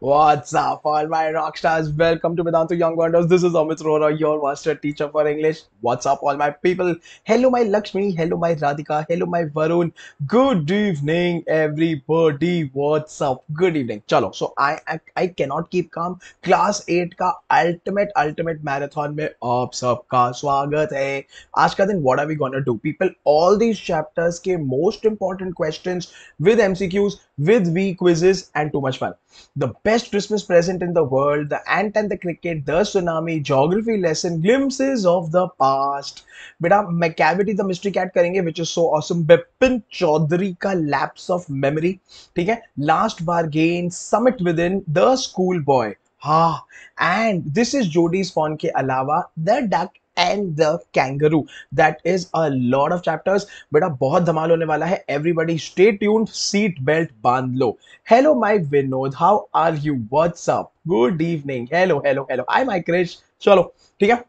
What's up, all my rock stars? Welcome to Vedantu Young Wonders. This is Amit Rora, your master teacher for English. What's up, all my people? Hello, my Lakshmi. Hello, my Radhika. Hello, my Varun. Good evening, everybody. What's up? Good evening. Chalo. So I I, I cannot keep calm. Class 8 ka ultimate ultimate marathon aap sab ka swagat hai. Aaj ka din, what are we gonna do? People, all these chapters ke most important questions with MCQs with wee quizzes and too much fun. The best Christmas present in the world, the ant and the cricket, the tsunami, geography lesson, glimpses of the past. बेटा Macavity the mystery cat karenge, which is so awesome. Bipin Chaudhary ka lapse of memory. ठीक है Last बार gain summit with in the school boy हाँ and this is Jody fawn के अलावा the duck and the kangaroo that is a lot of chapters बेटा बहुत धमाल होने वाला है everybody stay tuned seat belt बांध लो hello my Vinod how are you up good evening hello hello hello I my Krish चलो ठीक है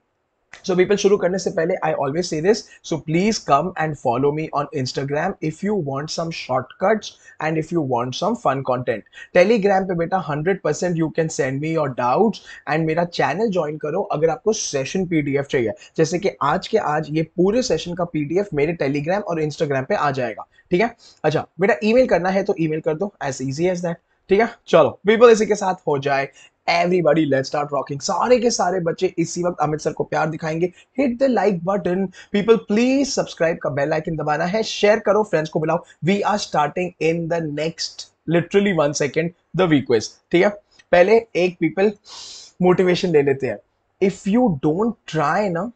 सो पीपल शुरू करने से पहले I always say this so please come and follow me on Instagram if you want some shortcuts and if you want some fun content Telegram पे बेटा hundred percent you can send me your doubts and मेरा channel join करो अगर आपको session P D F चाहिए जैसे कि आज के आज ये पूरे सेशन का पी डी एफ मेरे टेलीग्राम और इंस्टाग्राम पे आ जाएगा ठीक है अच्छा बेटा ई मेल करना है तो ई मेल कर दो एज इजी एज दैट ठीक है चलो बिल्कुल इसी के साथ हो जाए एवरीबॉडी लेट्स स्टार्ट रॉकिंग सारे के सारे बच्चे इसी वक्त अमित सर को प्यार दिखाएंगे hit the like button people please subscribe का बेल आइकन दबाना है शेयर करो फ्रेंड्स को बुलाओ we are starting in the next literally one second the Vquiz ठीक है पहले एक पीपल मोटिवेशन ले लेते हैं इफ यू डोंट ट्राई ना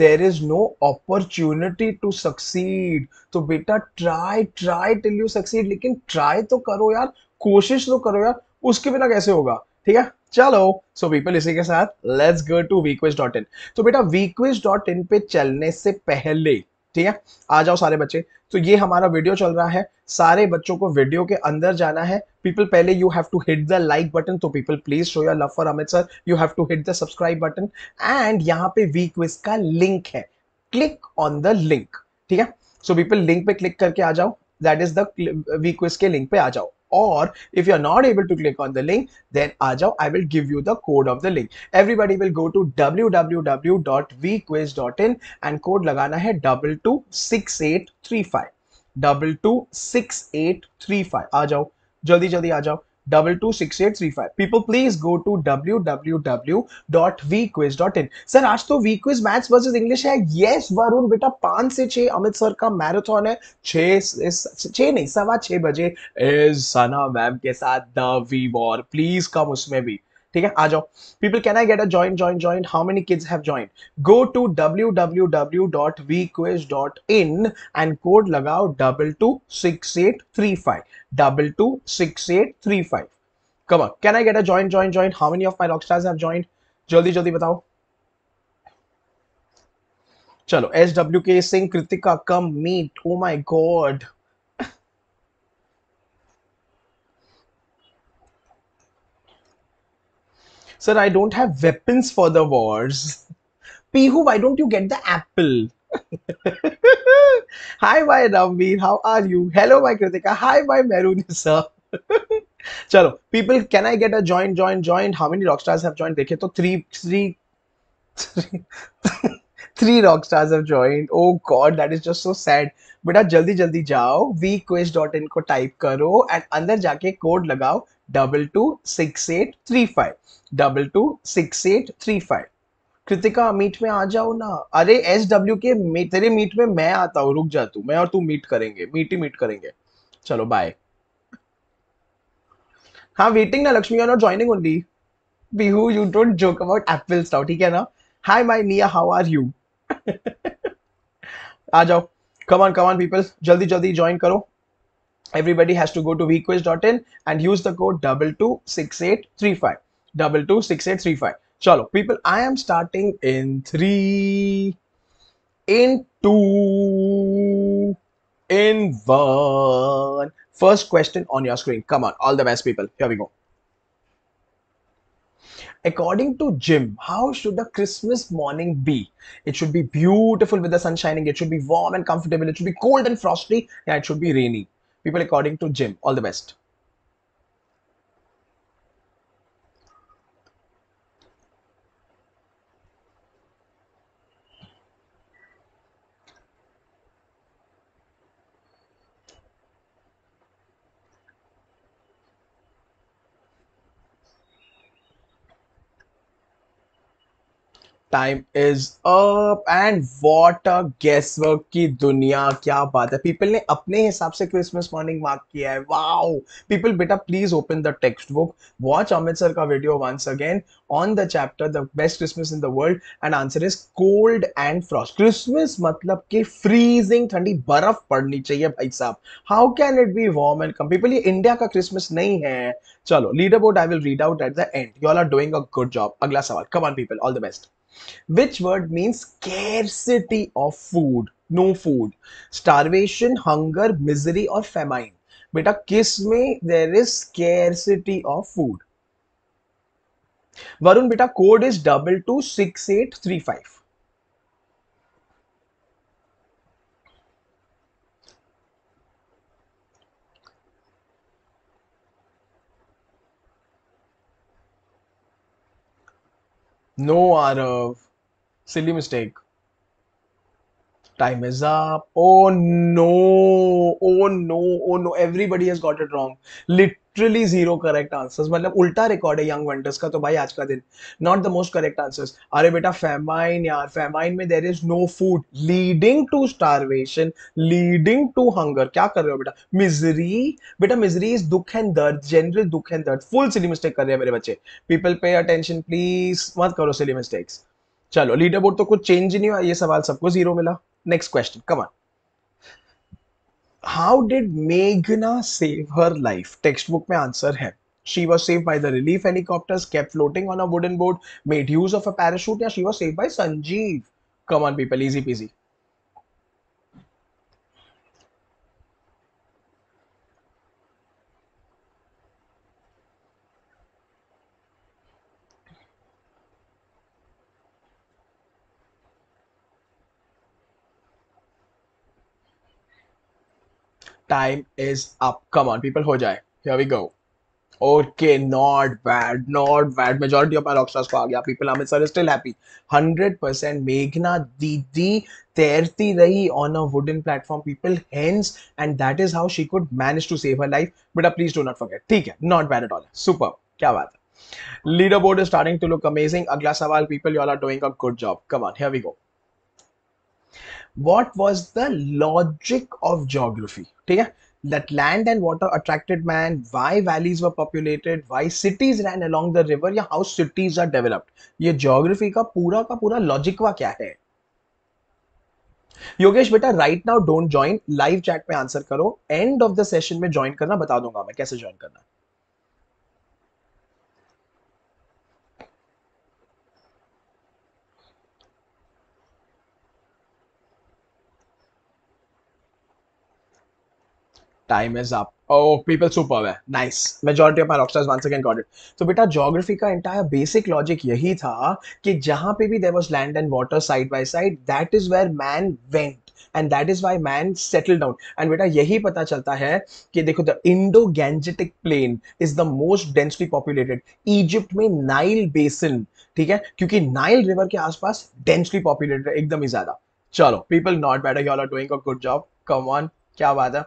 there is no opportunity to succeed तो बेटा try try till you succeed लेकिन ट्राई तो करो यार कोशिश तो करो यार उसके बिना कैसे होगा ठीक है चलो सो पीपल इसी के साथ let's go to Vquiz dot in तो बेटा वीक्विज डॉट इन पे चलने से पहले ठीक है आ जाओ सारे बच्चे तो ये हमारा वीडियो चल रहा है सारे बच्चों को वीडियो के अंदर जाना है पीपल पहले you have to hit the like button तो people please show your love for Amit sir you have to hit the subscribe button and यहाँ पे वीक्विज का लिंक है क्लिक ऑन द लिंक ठीक है सो पीपल लिंक पे click करके आ जाओ दैट इज द वीक्विज के लिंक पे आ जाओ or if you're not able to click on the link then ajao i will give you the code of the link everybody will go to www.vquiz.in and code lagana hai 226835 226835 six eight jaldi five double two six double two two six please go W W W dot Vquiz dot in sir आज तो Vquiz maths versus English है yes, Varun बेटा पांच से छह Amit sir का marathon है छह नहीं सवा छह बजे इज सना मैम के साथ the V war please come उसमें भी ठीक है आ जाओ people can I get a join join join how many kids have join go to W W W dot we क्वेज dot in and code लगाओ double two six eight three five double two six eight three five कब can I get a join join join how many of my rockstars have join जल्दी जल्दी बताओ चलो S W K Singh Kritika come Meet oh my god Sir, I don't have weapons for the wars. Pihu, why don't you get the apple? Hi, my Ramveer. How are you? Hello, my Kritika. Hi, my sir Chalo, people, can I get a joint joint joint How many rock stars have joined? Dekhe to three, three, three, three rock stars have joined. Oh God, that is just so sad. बेटा जल्दी जल्दी जाओ we quest dot in को type करो and अंदर जाके code लगाओ double two six eight three five double two six eight three five Kritika Meet में आ जाओ ना अरे एस डब्ल्यू के मे, तेरे मीट में मैं आता हूँ रुक जा तू मैं और तू मीट करेंगे मीट ही मीट करेंगे चलो बाय हाँ वेटिंग ना Lakshmi not joining only Bihu you don't joke about apple स्टाउ ठीक है ना hi my Nia how are you आ जाओ come on come on people जल्दी जल्दी ज्वाइन करो everybody has to go to vquiz.in and use the code double two six eight three five double two six eight three five chalo people i am starting in three in two in one first question on your screen come on all the best people here we go According to Jim, how should a Christmas morning be? It should be beautiful with the sun shining. It should be warm and comfortable. It should be cold and frosty. Yeah, it should be rainy. People, according to Jim, all the best. Time is up and what a guess work की दुनिया क्या बात है people ने अपने हिसाब से Christmas morning mark किया है वाओ पीपल बेटा please open the text book watch Amit sir का video once again on the chapter the best Christmas in the world and answer is cold and frost Christmas मतलब कि freezing ठंडी बर्फ पड़नी चाहिए भाई साहब how can it be warm and come people ये इंडिया का क्रिसमस नहीं है चलो leader board I will read out at the end you all are doing a good job अगला सवाल come on people all the best which word means scarcity of food no food starvation hunger misery or famine beta kiss me there is scarcity of food varun beta code is double two six eight three five No, Arav. Silly mistake. Time is up. Oh no. Oh no. Oh no. Everybody has got it wrong. Literally literally zero correct answers मतलब उल्टा record है young wonders का तो भाई आज का दिन not the most correct answers अरे बेटा फेमाइन यार फेमाइन में there is no food leading to starvation leading to hunger क्या कर रहे हो बेटा मिजरी बेटा मिजरी इज दुख एंड दर्द जनरल दुख एंड दर्द फुल सिली मिस्टेक कर रहे हैं मेरे बच्चे पीपल पे अटेंशन प्लीज मत करो सिली मिस्टेक्स चलो लीडर बोर्ड तो कुछ चेंज नहीं हुआ ये सवाल सबको जीरो मिला next question come on how did मेघना save her life text book में आंसर है She was saved by the relief helicopters, kept floating on a wooden boat, made use of a parachute, yeah, she was saved by Sanjeev. Come on, people, easy peasy. Time is up come on people हो जाए here we go okay not bad not bad majority of my को आ गया people Amritsar still happy 100% मेघना दीदी तैरती रही on a wooden platform people hence and that is how she could manage to save her life बेटा please do not forget ठीक है not bad at all super क्या बात है leaderboard is starting to look amazing agla sawal people you all are doing a good job come on here we go what was the logic of geography ठीक है that land and water attracted man why valleys were populated why cities ran along the river या how cities are developed ये geography का पूरा का पूरा लॉजिकवा क्या है योगेश बेटा right now don't join live chat में आंसर करो एंड ऑफ द सेशन में ज्वाइन करना बता दूंगा मैं कैसे ज्वाइन करना time is up Oh, people है. Nice Majority of my rockstars once again got it. तो बेटा geography का एंटायर बेसिक लॉजिक यही था कि जहां पे भी there was land and water side by side, that is where man went. And that is why man settle down and बेटा यही पता चलता है कि देखो the Indo Gangetic plain is the most densely populated Egypt में Nile basin ठीक है क्योंकि नाइल रिवर के आसपास डेंसली पॉपुलेटेड एकदम ही ज्यादा चलो people not better you are doing a good job come on क्या बात है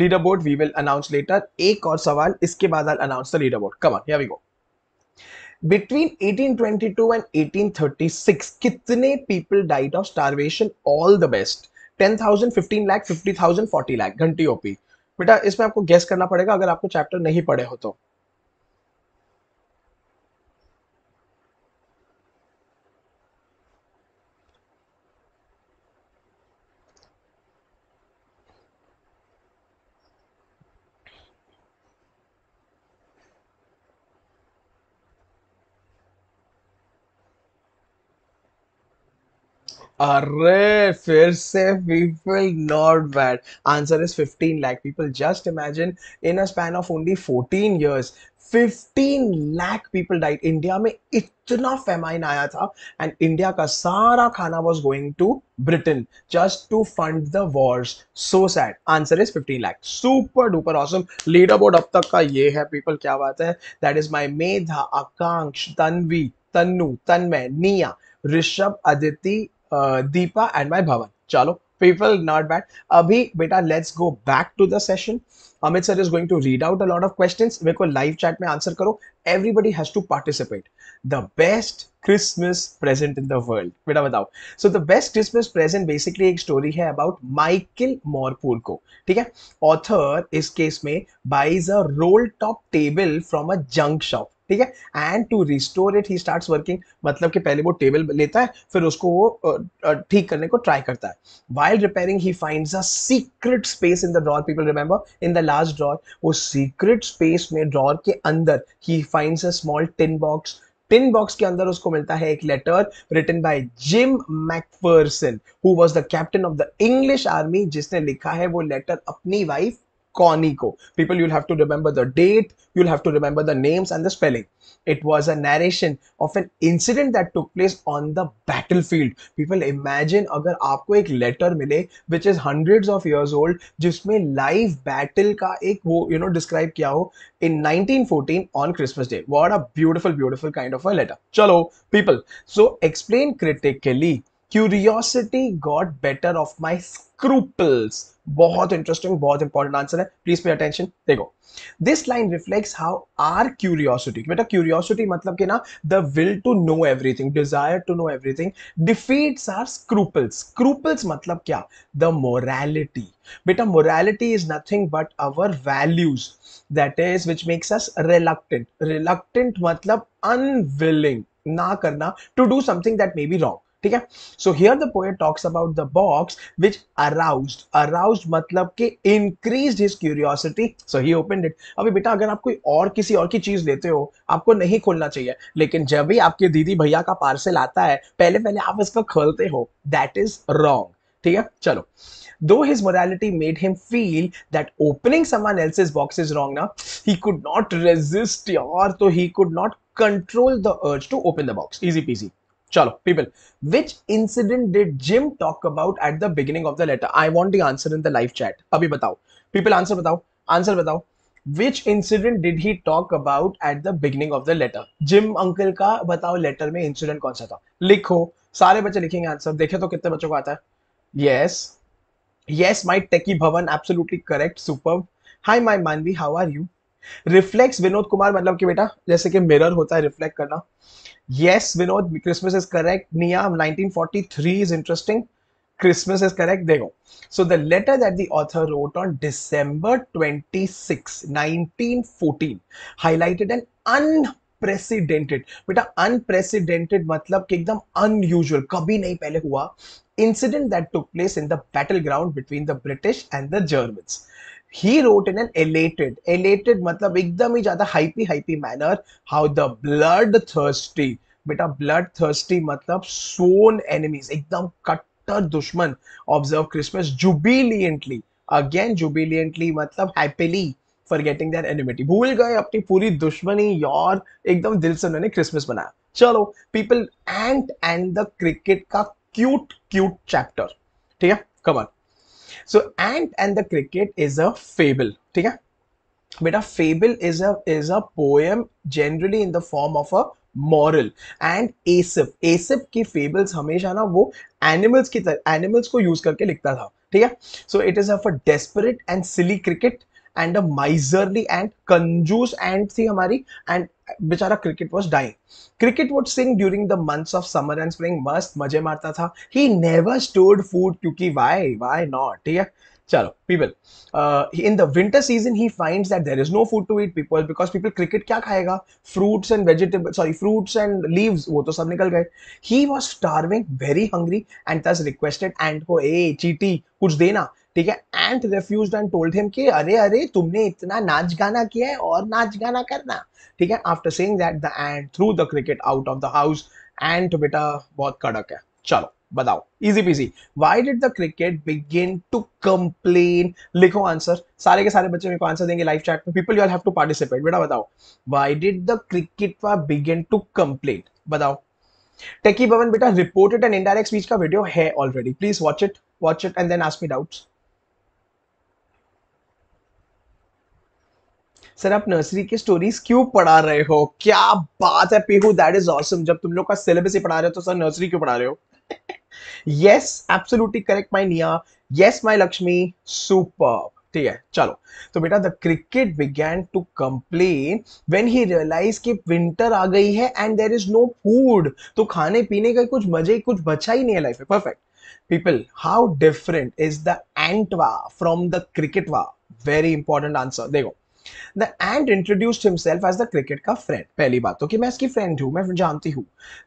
leader board we will announce later एक और सवाल इसके बाद I announce the leader board come on here we go between 1822 and 1836 कितने people died of starvation all the best 10000 15 lakh 50000 40 lakh घंटी ओपी बेटा इसमें आपको गेस करना पड़ेगा अगर आपको चैप्टर नहीं पढ़े हो तो अरे फिर से people not bad answer is 15 lakh people just imagine in a span of only 14 years 15 lakh people died India में इतना फेमाइन आया था एंड इंडिया का सारा खाना was going to Britain just to fund the wars so sad answer is 15 lakh super duper awesome leader board अब तक का ये है पीपल क्या बात है that is my Medha Akanksh Tanvi Tannu Tanmay Nia Rishabh Aditi Deepa and my Bhavan चलो पीपल नॉट बैड अभी बेटा let's go back to the session Amit sir is going to read out a lot of questions मेरे को लाइव चैट में आंसर करो everybody has to participate the best Christmas present in the world बेटा बताओ so the best Christmas present basically एक story है about Michael Morpurgo को ठीक है ऑथर इस केस में buys a roll top table from a junk shop ठीक है and to restore it he start working मतलब कि पहले वो टेबल लेता है फिर उसको वो ठीक करने को ट्राई करता है while repairing he find a secret space in the drawer people remember in the last drawer वो सीक्रेट स्पेस में ड्रॉर के अंदर he find a small tin box tin box के अंदर उसको मिलता है एक letter written by Jim Macpherson who was the captain of the English army जिसने लिखा है वो लेटर अपनी wife Conoco. People, you'll have to remember the date, you'll have to remember the names and the spelling. It was a narration of an incident that took place on the battlefield. People, imagine अगर आपको एक letter मिले which is hundreds of years old जिसमें live battle का एक वो you know describe किया हो in 1914 on Christmas Day. What a beautiful, beautiful kind of a letter. चलो, people. So explain critically. Curiosity got better of my scruples. बहुत interesting बहुत important answer है प्लीज पे अटेंशन देखो this line reflects how our curiosity बेटा curiosity मतलब कि ना the will to know everything desire to know everything defeats our scruples scruples मतलब क्या द मोरालिटी बेटा morality is nothing but our values that is which makes us reluctant reluctant मतलब unwilling ना करना to do something that may be wrong ठीक है so here the poet talks about the box which arouse arouse मतलब कि increase his curiosity so he open it अभी बेटा अगर आप कोई और किसी और की चीज लेते हो आपको नहीं खोलना चाहिए लेकिन जब भी आपके दीदी भैया का पार्सल आता है पहले पहले आप इसको खोलते हो दैट इज रॉन्ग ठीक है चलो though his morality made him feel that opening someone else's box is wrong ना he could not resist your तो he could not control the urge to open the box easy peasy Chalo, people, which incident did Jim talk about at the beginning of the letter? I want the answer in the live chat. Abhi batao. People, answer batao. Answer batao. Which incident did he talk about at the beginning of the letter? Jim uncle का बताओ letter में incident कौन सा था? लिखो. सारे बच्चे लिखेंगे आंसर देखे तो कितने बच्चों को आता है यस यस माई टेकी Bhavan absolutely correct super hi my Manvi how are you reflex Vinod Kumar मतलब कि बेटा जैसे कि मिरर होता है रिफ्लेक्ट करना yes Vinod Christmas is correct निया 1943 is interesting Christmas is correct देखो so the letter that the author wrote on December 26 1914 highlighted an un unprecedented बेटा अनप्रेसिडेंटेड मतलब कि एकदम अनयूजुअल कभी नहीं पहले हुआ incident that took place in the battle ground between the British and the Germans he wrote in an elated elated मतलब एकदम ही ज्यादा hyper hyper manner how the blood thirsty बेटा ब्लड थर्स्टी मतलब सोन एनिमीज एकदम कट्टर दुश्मन observe Christmas jubilantly again jubilantly मतलब happily forgetting their enmity भूल गए अपनी पूरी दुश्मनी यार एकदम दिल से उन्होंने क्रिसमस बनाया चलो people and and the cricket का क्यूट क्यूट चैप्टर ठीक है कमर so ant and the cricket is a fable ठीक है बेटा fable is a is a poem generally in the form of a moral and Aesop Aesop की fables हमेशा ना वो एनिमल्स की तरह एनिमल्स को यूज करके लिखता था ठीक है so it is a desperate and silly cricket and a miserly and कंजूस एंड थी हमारी एंड बेचारा cricket was dying cricket would sing during the months of summer and spring मस्त मजे मारता था ही नेवर स्टोर्ड फूड क्योंकि why why not ठीक है चलो people in the winter season he finds that there is no food to eat people because people cricket क्या खाएगा fruits and vegetable sorry fruits and leaves वो तो सब निकल गए he was starving very hungry and thus requested and को ए चीटी कुछ देना ठीक है ant refuse and told him कि अरे अरे तुमने इतना नाच गाना किया है और नाच गाना करना ठीक है after saying that the ant threw the cricket out of the house ant बेटा बहुत कड़क है चलो बताओ easy peasy why did the cricket begin to complain लिखो आंसर सारे के सारे बच्चे मेरे को आंसर देंगे लाइव चैट में people you have to participate बेटा बताओ why did the cricket begin to complain बताओ टेकी भवन बेटा रिपोर्टेड एंड इनडायरेक्ट स्पीच का वीडियो है already please watch it watch it and then ask me doubts sir आप nursery के स्टोरीज क्यों पढ़ा रहे हो क्या बात है पेहू दैट इज ऑसम जब तुम लोग का सिलेबस ही पढ़ा रहे हो तो सर नर्सरी क्यों पढ़ा रहे हो यस एब्सोल्युटली करेक्ट माई निया यस माई लक्ष्मी सुपर ठीक है चलो तो बेटा the cricket began to complain when he realise कि विंटर आ गई है and there is no food तो खाने पीने का कुछ मजे कुछ बचा ही नहीं है लाइफ में perfect people how different is the एंटवा फ्रॉम द क्रिकेट वा वेरी इंपॉर्टेंट आंसर देखो the and introduced himself as the cricket का फ्रेंड पहली बात तो कि मैं इसकी फ्रेंड मैं जानती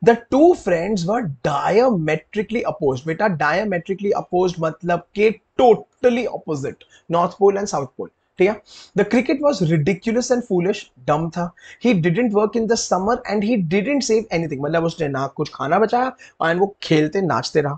the two friends were diametrically oppose बेटा डायमेट्रिकली अपोज मतलब के totally opposite north pole and south pole the cricket was ridiculous and foolish dumb था he didn't work in the summer and he didn't save anything मतलब उसने ना कुछ खाना बचाया एंड वो खेलते नाचते रहा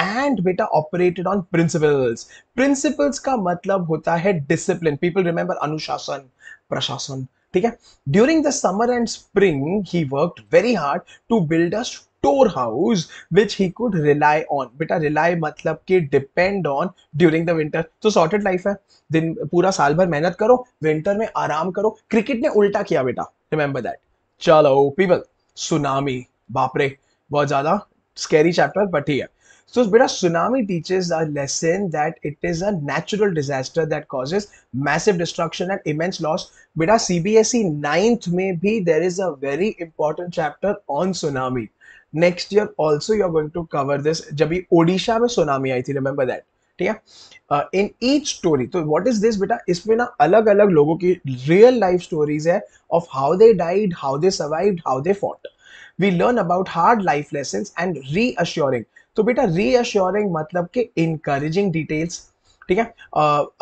एंड बेटा ऑपरेटेड ऑन प्रिंसिपल्स प्रिंसिपल्स का मतलब होता है डिसिप्लिन पीपल रिमेंबर अनुशासन प्रशासन ठीक है during the summer and spring he work very hard to build a store house which he could rely on बेटा रिलाई मतलब कि depend on during the winter तो सॉर्टेड लाइफ है दिन पूरा साल भर मेहनत करो विंटर में आराम करो क्रिकेट ने उल्टा किया बेटा रिमेंबर दैट चलो पीपल सुनामी बापरे बहुत ज्यादा स्कैरी चैप्टर बट ही है So, beta tsunami teaches a lesson that it is a natural disaster that causes massive destruction and immense loss. Beta CBSE 9th may be there is a very important chapter on tsunami. Next year also you are going to cover this. जब Odisha में tsunami आई थी remember that ठीक है in each story तो what is this बेटा इसमें ना अलग अलग लोगों की रियल लाइफ स्टोरीज है of how they died how they survived how we learn about hard life lessons and reassuring तो बेटा रीअश्योरिंग मतलब कि इनकरेजिंग डिटेल्स ठीक है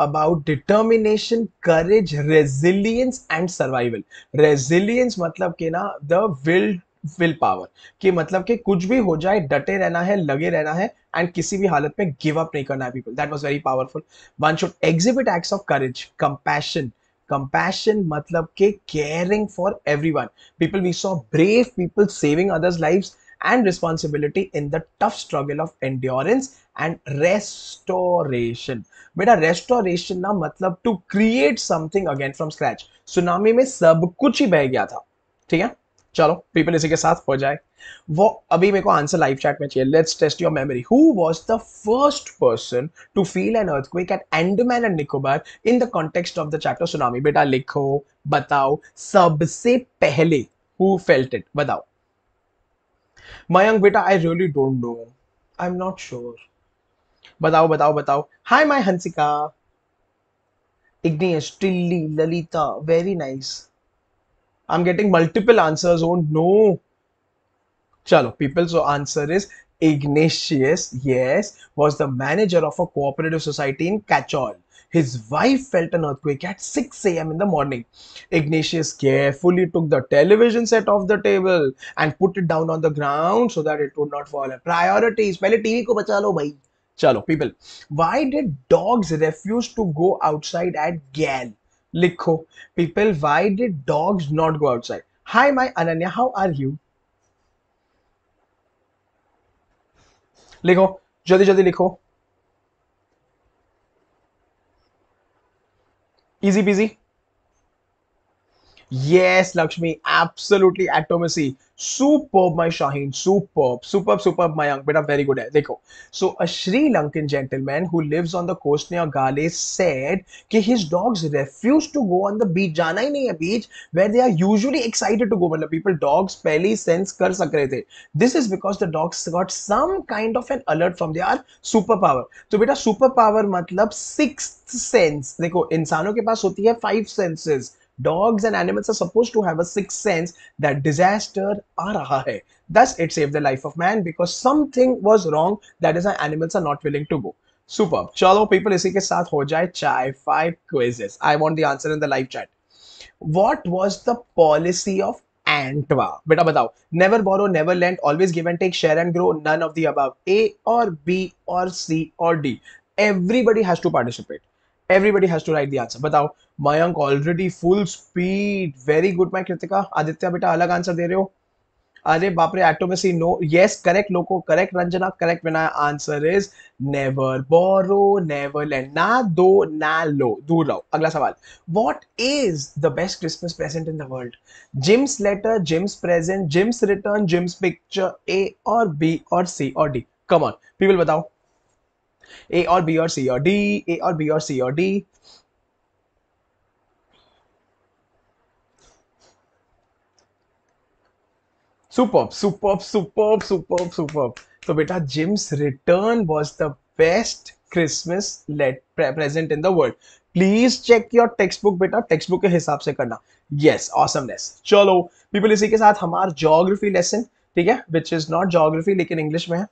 about determination courage resilience and survival resilience मतलब के ना द विल विल पावर कि मतलब कि कुछ भी हो जाए डटे रहना है लगे रहना है एंड किसी भी हालत में गिव अप नहीं करना है people that was very powerful one should exhibit acts of courage compassion compassion मतलब के caring for everyone people we saw brave people saving others lifes and responsibility in the tough struggle of endurance and restoration. बेटा restoration ना मतलब to create something again from scratch. Tsunami में सब कुछ ही बह गया था ठीक है चलो पीपल इसी के साथ हो जाए वो अभी मेरे को आंसर लाइव चैट में चाहिए let's test your memory who was the first person to feel an earthquake at Andaman and Nicobar in the context of the chapter tsunami बेटा लिखो बताओ सबसे पहले हु फेल्ट इट बताओ young beta, I really don't know. I'm not sure. Batao, batao, batao. Hi, my Hansika. Igneous, Tilly, Lalita. Very nice. I'm getting multiple answers. Oh no. Chalo, people. So answer is Ignatius, yes, was the manager of a cooperative society in Catchall. His wife felt an earthquake at 6 a.m. in the morning. Ignatius carefully took the television set off the table and put it down on the ground so that it would not fall. Priorities. Pehle TV ko bacha lo bhai. Chalo, people. Why did dogs refuse to go outside at गैल Likho. People, why did dogs not go outside? Hi, my Ananya. How are you? Likho. जल्दी जल्दी लिखो easy peasy Yes, Lakshmi, absolutely atomacy. Superb, my Shaheen. Superb, superb, superb, my young. Beta, very good. Dekho. So, a Sri Lankan gentleman who lives on the coast near Gale said that his dogs refuse to go on the beach. jana hi nahi hai beach where they are usually excited to go. मतलब people dogs पहले sense kar सक रहे थे. This is because the dogs got some kind of an alert from their superpower. तो बेटा superpower मतलब sixth sense. देखो insano ke पास hoti hai five senses. dogs and animals are supposed to have a sixth sense that disaster aa raha hai thus it saved the life of man because something was wrong that is why animals are not willing to go superb chalo people isi ke sath ho jaye five quizzes i want the answer in the live chat what was the policy of antwa beta batao never borrow never lend always give and take share and grow none of the above a or b or c or d everybody has to participate everybody has to write the answer batao Mayank already full speed very good my Kritika Aditya बेटा अलग answer दे रहे हो अरे बाप बापरे एटोमेसी no yes correct लोको करेक्ट रंजना करेक्ट विनाय answer is never borrow never lend ना दो ना लो दूर रहो अगला सवाल what is the best Christmas present in the world Jim's letter Jim's present Jim's return Jim's picture A और बी और सी और डी कम ऑन पीपल बताओ ए और बी और सी और डी ए और बी और सी और D super super super super super तो बेटा Jim's return was the best Christmas let present in the world please check your text book बेटा टेक्स्ट बुक के हिसाब से करना यस ऑसमनेस चलो पीपल इसी के साथ हमारा जोग्राफी लेसन ठीक है विच इज नॉट जोग्राफी लेकिन इंग्लिश में है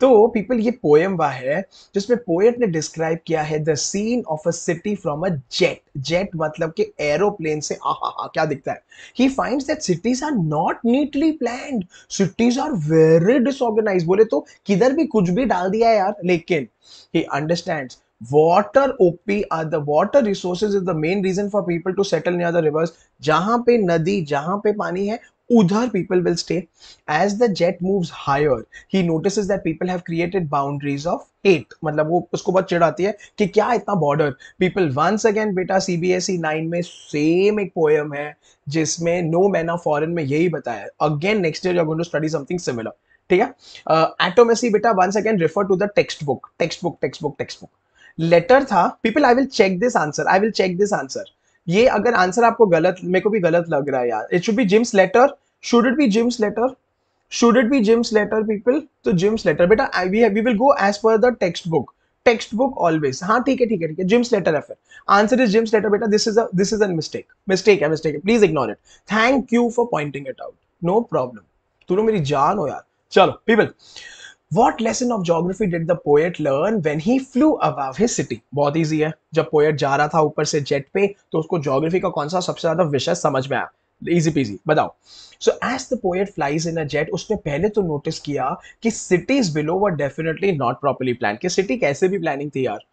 तो पीपल ये पोएम वह है जिसमें पोएट ने डिस्क्राइब किया है the scene of a city from a jet jet मतलब कि एरोप्लेन से आहा क्या दिखता है he finds that cities are not neatly planned cities are very disorganised बोले तो किधर भी कुछ भी डाल दिया है यार लेकिन he understands water OP are the water resources is the main reason for people to settle near the rivers जहां पे नदी जहां पे पानी है उधर people will stay as the jet moves higher he notice that people have created boundaries of hate. मतलब वो उसको बहुत चिढ़ाती है कि क्या इतना बॉर्डर पीपल वंस अगेन बेटा C B S E nine में सेम एक पोएम है जिसमें नो मैन ऑफ फॉरन में यही बताया again next year you going to study something similar ठीक है एटोमेसी uh, बेटा once again refer to the text book text book text book text book letter था people I will check this answer I will check this answer ये अगर answer आपको गलत मेरे को भी गलत लग रहा है यार it should be Jim's letter should it be Jim's letter should it be Jim's letter people तो जिम्स लेटर बेटा I we we will go as per the text book text book always हाँ ठीक है ठीक है ठीक है Jim's letter है आंसर इज जिम्स लेटर बेटा this is this is a mistake है mistake please ignore it thank you for pointing it out no problem तुम मेरी जान हो यार चलो people what lesson of geography did the poet learn when he flew above his city बहुत easy है जब पोएट जा रहा था ऊपर से जेट पे तो उसको जोग्राफी का कौन सा सबसे ज्यादा विषय समझ में आया इजी पीजी बताओ so as the poet flies in a jet उसने पहले तो नोटिस किया कि cities below were definitely not properly plan कि सिटी कैसे भी प्लानिंग थी यार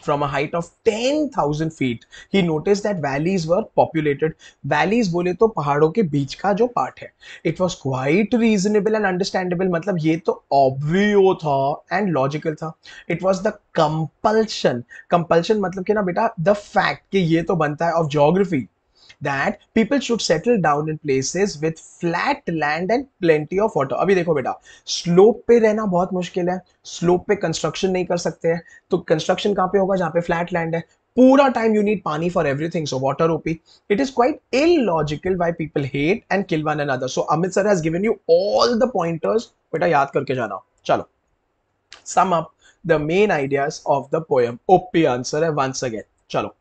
from a height of 10,000 feet, he noticed that valleys were populated. Valleys बोले तो पहाड़ों के बीच का जो पार्ट है It was quite reasonable and understandable. मतलब ये तो obvious था and logical था It was the compulsion. Compulsion मतलब कि ना बेटा the fact कि ये तो बनता है of geography. That people should settle down in places with flat land and plenty of water अभी देखो बेटा स्लोप पे रहना बहुत मुश्किल है स्लोप पे कंस्ट्रक्शन नहीं कर सकते हैं तो कंस्ट्रक्शन कहाँ पे होगा जहाँ पे फ्लैट लैंड है पूरा टाइम यू नीड पानी for everything so water OP it is quite in logical why people hate and kill one and other so Amit sir has given you all the pointers बेटा याद करके जाना चलो sum up the main ideas of the poem OP answer है once again चलो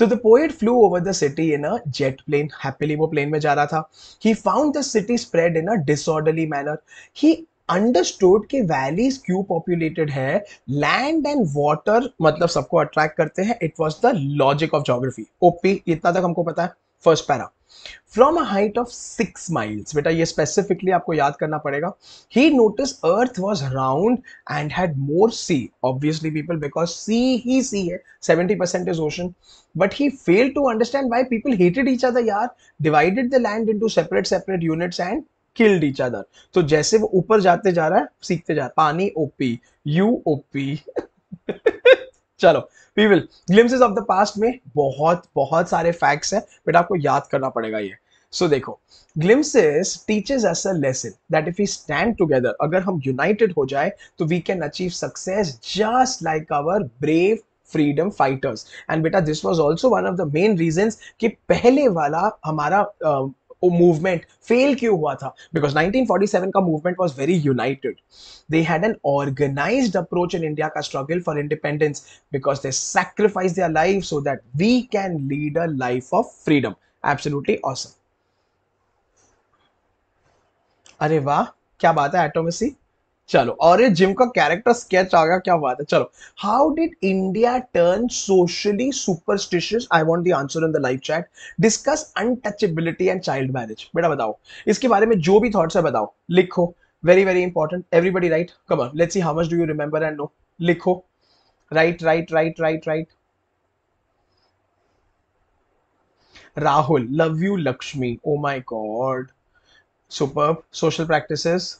so the poet flew over the city in a jet plane happily वो plane में जा रहा था he found the city spread in a disorderly manner he understood कि valleys क्यों populated है लैंड एंड वाटर मतलब सबको अट्रैक्ट करते हैं it was the logic of geography OP इतना तक हमको पता है first para from a height of six miles बेटा ये स्पेसिफिकली आपको याद करना पड़ेगा he notice earth was round and had more sea obviously people because sea he sea है seventy percent is ocean but he fail to understand why people hated each other यार divided the land into separate separate units and killed each other तो जैसे वो ऊपर जाते जा रहा है सीखते जा रहा है पानी ओपी यू ओपी चलो we will glimpses of the past में बहुत बहुत सारे फैक्ट्स हैं बट आपको याद करना पड़ेगा ये सो so, देखो glimpses teaches us a lesson that if we stand together अगर हम यूनाइटेड हो जाए तो we can achieve success just like our brave freedom fighters and बेटा this was also one of the main reasons कि पहले वाला हमारा uh, वो मूवमेंट फेल क्यों हुआ था बिकॉज 1947 का movement was very united they had an organize approach in India का struggle for independence because they sacrifice their life so that we can lead a life of freedom absolutely awesome अरे वाह क्या बात है एटोमेसी चलो और ये जिम का कैरेक्टर स्केच आ गया क्या बात है चलो how did India turn socially superstitious I want the answer in the live chat discuss untouchability and child marriage बेटा बताओ इसके बारे में जो भी थॉट्स है बताओ लिखो very very important everybody write come on let's see how much do you remember and no लिखो write write write write write Rahul love you Lakshmi oh my god super social practices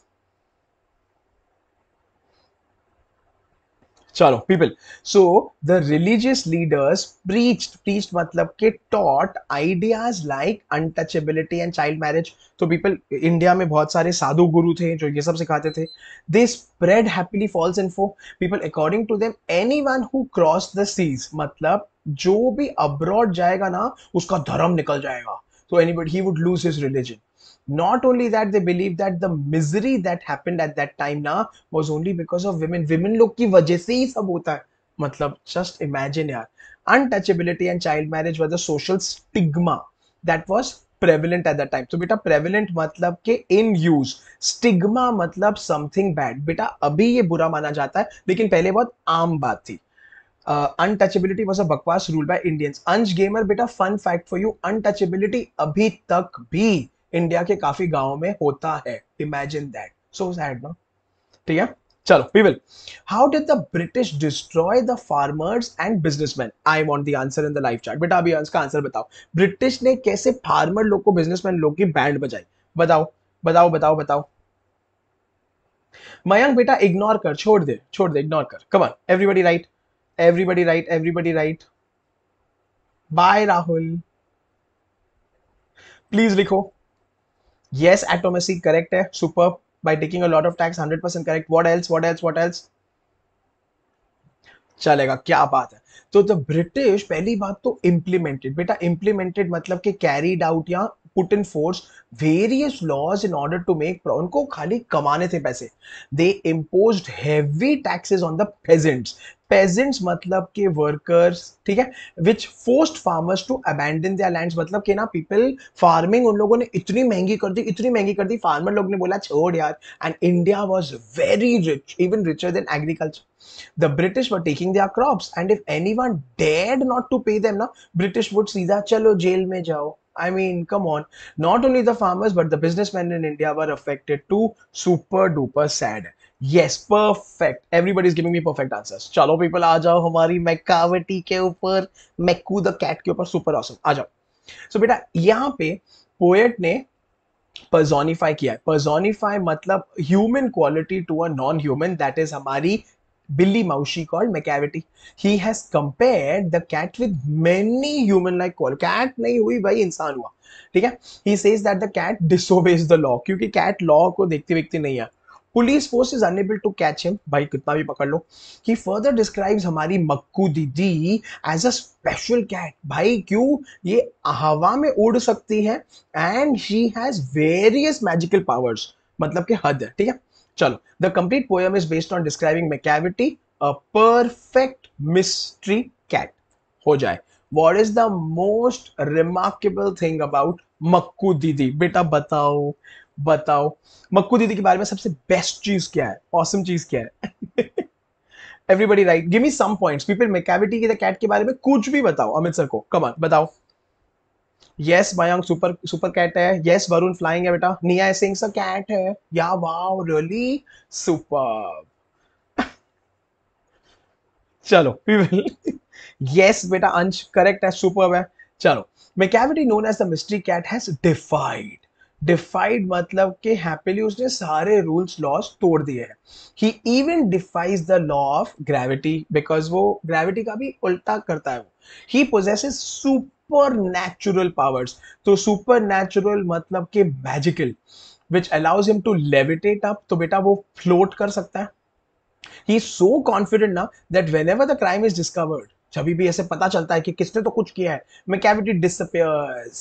चलो people so the religious leaders preached preached मतलब के taught ideas like untouchability and child marriage तो people India में बहुत सारे साधु गुरु थे जो ये सब सिखाते थे they spread happily false info people according to them any who cross the seas मतलब जो भी अब्रॉड जाएगा ना उसका धर्म निकल जाएगा तो anybody he would lose his religion not only that they believe that the misery that happened at that time now was only because of women women लोग ki wajah se hi sab hota hai matlab just imagine yaar untouchability and child marriage were the social stigma that was prevalent at that time so beta prevalent matlab ke in use stigma matlab something bad बेटा अभी ये बुरा माना जाता है लेकिन पहले बहुत आम बात थी अनटचेबिलिटी वॉज अ बकवास rule by Indians Ansh gamer बेटा fun fact for you untouchability अभी तक भी इंडिया के काफी गाँव में होता है इमेजिन दैट सो सैड ना ठीक है चलो we will how did the British destroy the farmers and businessman I want the answer in the live chat बेटा अभी इसका आंसर बताओ ब्रिटिश ने कैसे फार्मर लोग को बिजनेसमैन लोग की बैंड बजाई बताओ बताओ बताओ बताओ मयंक बेटा इग्नोर कर छोड़ दे छोड़ दे इग्नोर कर come on everybody write everybody write everybody write bye Rahul please लिखो yes atomacy correct hai superb by taking a lot of tags 100% correct what else what else what else चलेगा क्या बात है तो द ब्रिटिश पहली बात तो इम्प्लीमेंटेड बेटा इम्प्लीमेंटेड मतलब कि कैरीड आउट या put in force various laws in order to make उनको खाली कमाने थे पैसे they impose heavy taxes on the peasants peasants मतलब के वर्कर्स ठीक है which forced farmers to abandon their land मतलब के ना पीपल फार्मिंग उन लोगों ने इतनी महंगी कर दी इतनी महंगी कर दी फार्मर लोग ने बोला छोड़ यार and India was very rich even richer than agriculture the British were taking their crops and if anyone did not to pay them ना ब्रिटिश वुड सीधा चलो जेल में जाओ I mean, come on. Not only the farmers, but the businessmen in India were affected too. Super duper sad. Yes perfect everybody is giving me perfect answers चलो people आ जाओ हमारी मैकावटी के ऊपर मैकू द कैट के ऊपर सुपर ऑसम आ जाओ सो so, बेटा यहाँ पे पोएट ने पर्जोनिफाई किया है पर्जोनिफाई मतलब human quality to a non human that is हमारी Billy Maushi called McCavity. He has compared the cat with many human-like qualities. Cat नहीं हुई भाई इंसान हुआ ठीक है he says that the cat disobeys the law क्योंकि कैट लॉ को देखते देखते नहीं है police force is unable to catch him भाई कितना भी पकड़ लो ही फर्दर डिस्क्राइब्स हमारी मक्कू दीदी एज अ स्पेशल कैट भाई क्यों ये हवा में उड़ सकती है and she has various magical powers मतलब कि हद है ठीक है चलो the complete poem is based on describing Macavity a perfect mystery cat हो जाए what is the most remarkable thing about मक्कू दीदी बेटा बताओ बताओ मक्कू दीदी के बारे में सबसे बेस्ट चीज क्या है ऑसम awesome चीज क्या है everybody write give me some points people Macavity के द कैट के बारे में कुछ भी बताओ अमित सर को कमान बताओ yes Mayank super super cat है यस वरुण फ्लाइंग है बेटा निया सिंह सर कैट है या वाओ रियली सुपर चलो यस बेटा अंश करेक्ट है सुपर है चलो Macavity known as the mystery cat has defied defied मतलब कि हैप्पीली उसने सारे रूल्स लॉज तोड़ दिए हैं he even defies the law of gravity because वो ग्रेविटी का भी उल्टा करता है वो he possesses super super natural powers तो सुपर नेचुरल मतलब के magical which allows him to levitate up तो बेटा वो फ्लोट कर सकता है ही सो कॉन्फिडेंट ना that whenever the crime is discovered जब भी ऐसे पता चलता है कि किसने तो कुछ किया है Macavity disappears